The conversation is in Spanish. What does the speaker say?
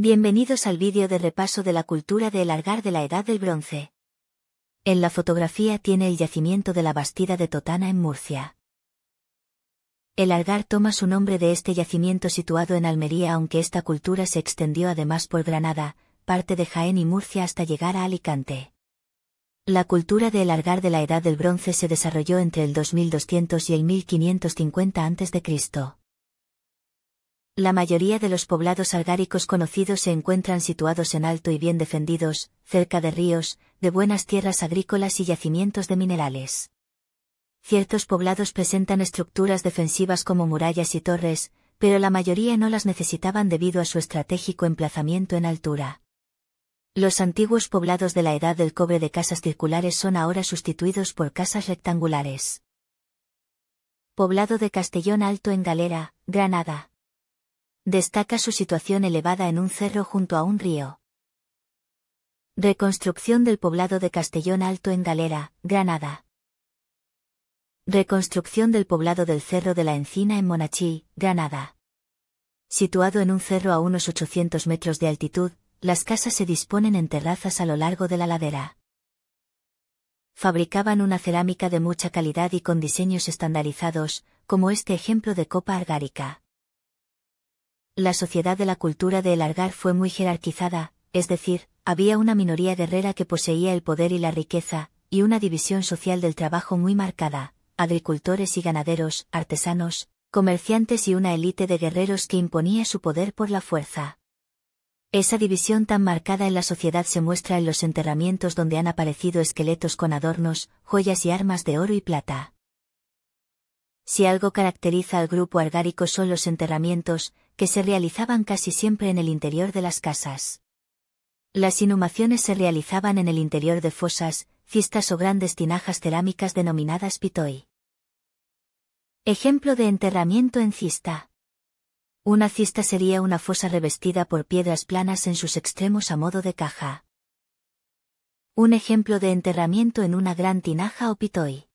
Bienvenidos al vídeo de repaso de la cultura de El de la Edad del Bronce. En la fotografía tiene el yacimiento de la Bastida de Totana en Murcia. El Argar toma su nombre de este yacimiento situado en Almería aunque esta cultura se extendió además por Granada, parte de Jaén y Murcia hasta llegar a Alicante. La cultura de El de la Edad del Bronce se desarrolló entre el 2200 y el 1550 a.C. La mayoría de los poblados algáricos conocidos se encuentran situados en alto y bien defendidos, cerca de ríos, de buenas tierras agrícolas y yacimientos de minerales. Ciertos poblados presentan estructuras defensivas como murallas y torres, pero la mayoría no las necesitaban debido a su estratégico emplazamiento en altura. Los antiguos poblados de la edad del cobre de casas circulares son ahora sustituidos por casas rectangulares. Poblado de Castellón Alto en Galera, Granada. Destaca su situación elevada en un cerro junto a un río. Reconstrucción del poblado de Castellón Alto en Galera, Granada. Reconstrucción del poblado del Cerro de la Encina en Monachí, Granada. Situado en un cerro a unos 800 metros de altitud, las casas se disponen en terrazas a lo largo de la ladera. Fabricaban una cerámica de mucha calidad y con diseños estandarizados, como este ejemplo de copa argárica la sociedad de la cultura de El Argar fue muy jerarquizada, es decir, había una minoría guerrera que poseía el poder y la riqueza, y una división social del trabajo muy marcada, agricultores y ganaderos, artesanos, comerciantes y una élite de guerreros que imponía su poder por la fuerza. Esa división tan marcada en la sociedad se muestra en los enterramientos donde han aparecido esqueletos con adornos, joyas y armas de oro y plata. Si algo caracteriza al grupo argárico son los enterramientos, que se realizaban casi siempre en el interior de las casas. Las inhumaciones se realizaban en el interior de fosas, cistas o grandes tinajas cerámicas denominadas pitoi. Ejemplo de enterramiento en cista. Una cista sería una fosa revestida por piedras planas en sus extremos a modo de caja. Un ejemplo de enterramiento en una gran tinaja o pitoi.